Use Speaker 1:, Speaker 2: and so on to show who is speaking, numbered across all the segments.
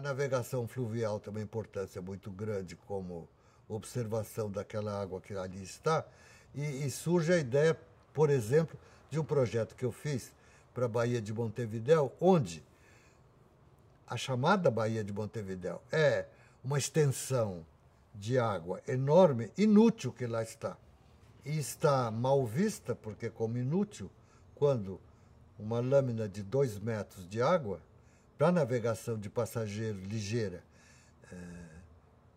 Speaker 1: a navegação fluvial tem uma importância muito grande como observação daquela água que ali está. E, e surge a ideia, por exemplo, de um projeto que eu fiz para a Baía de Montevidéu, onde a chamada Baía de Montevidéu é uma extensão de água enorme, inútil que lá está. E está mal vista, porque é como inútil, quando uma lâmina de dois metros de água para navegação de passageiros ligeira, é,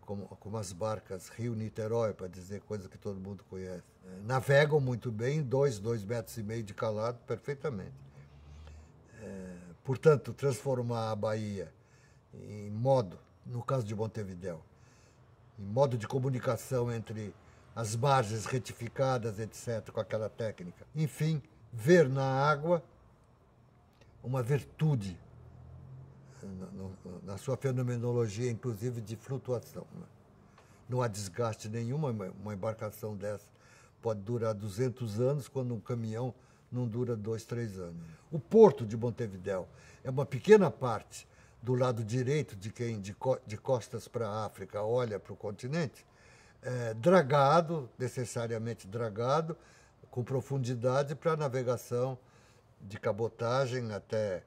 Speaker 1: como, como as barcas Rio-Niterói, para dizer coisa que todo mundo conhece, é, navegam muito bem, dois, dois metros e meio de calado, perfeitamente. É, portanto, transformar a Bahia em modo, no caso de Montevidéu, em modo de comunicação entre as margens retificadas, etc., com aquela técnica. Enfim, ver na água uma virtude na sua fenomenologia, inclusive de flutuação. Né? Não há desgaste nenhum, uma embarcação dessa pode durar 200 anos, quando um caminhão não dura dois, três anos. O porto de Montevidéu é uma pequena parte do lado direito de quem de, costas para a África olha para o continente, é, dragado, necessariamente dragado, com profundidade para navegação de cabotagem até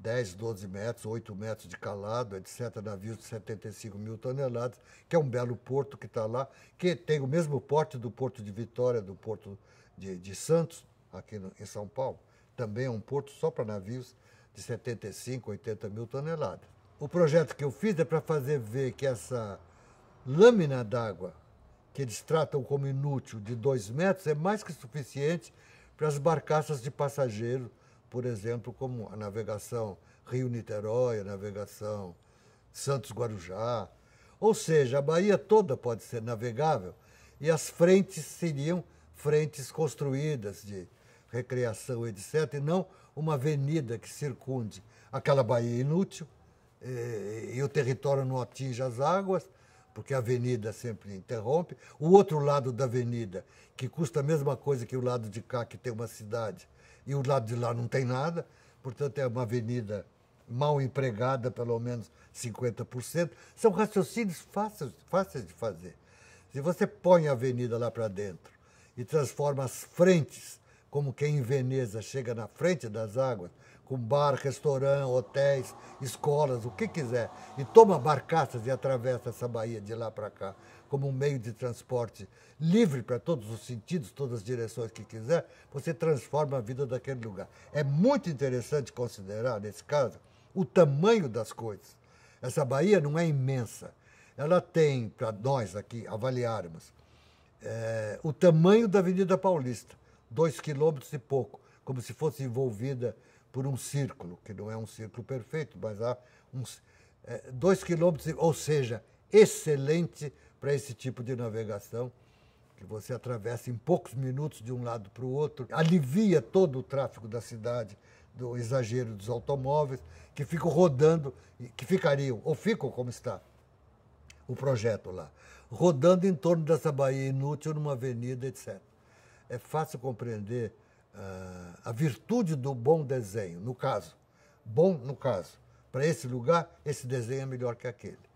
Speaker 1: 10, 12 metros, 8 metros de calado, etc., navios de 75 mil toneladas, que é um belo porto que está lá, que tem o mesmo porte do Porto de Vitória, do Porto de, de Santos, aqui no, em São Paulo. Também é um porto só para navios de 75, 80 mil toneladas. O projeto que eu fiz é para fazer ver que essa lâmina d'água, que eles tratam como inútil, de 2 metros, é mais que suficiente para as barcaças de passageiros por exemplo, como a navegação Rio-Niterói, a navegação Santos-Guarujá. Ou seja, a Bahia toda pode ser navegável e as frentes seriam frentes construídas de recreação, etc., e não uma avenida que circunde aquela Bahia inútil e, eh, e o território não atinge as águas porque a avenida sempre interrompe. O outro lado da avenida, que custa a mesma coisa que o lado de cá, que tem uma cidade, e o lado de lá não tem nada, portanto é uma avenida mal empregada, pelo menos 50%. São raciocínios fáceis, fáceis de fazer. Se você põe a avenida lá para dentro e transforma as frentes como quem em Veneza chega na frente das águas, com bar, restaurante, hotéis, escolas, o que quiser, e toma barcaças e atravessa essa baía de lá para cá, como um meio de transporte livre para todos os sentidos, todas as direções que quiser, você transforma a vida daquele lugar. É muito interessante considerar, nesse caso, o tamanho das coisas. Essa baía não é imensa. Ela tem, para nós aqui avaliarmos, é, o tamanho da Avenida Paulista dois quilômetros e pouco, como se fosse envolvida por um círculo, que não é um círculo perfeito, mas há uns é, dois quilômetros, ou seja, excelente para esse tipo de navegação, que você atravessa em poucos minutos de um lado para o outro, alivia todo o tráfego da cidade, do exagero dos automóveis, que ficam rodando, que ficariam, ou ficam como está o projeto lá, rodando em torno dessa baía inútil numa avenida, etc é fácil compreender uh, a virtude do bom desenho, no caso. Bom, no caso. Para esse lugar, esse desenho é melhor que aquele.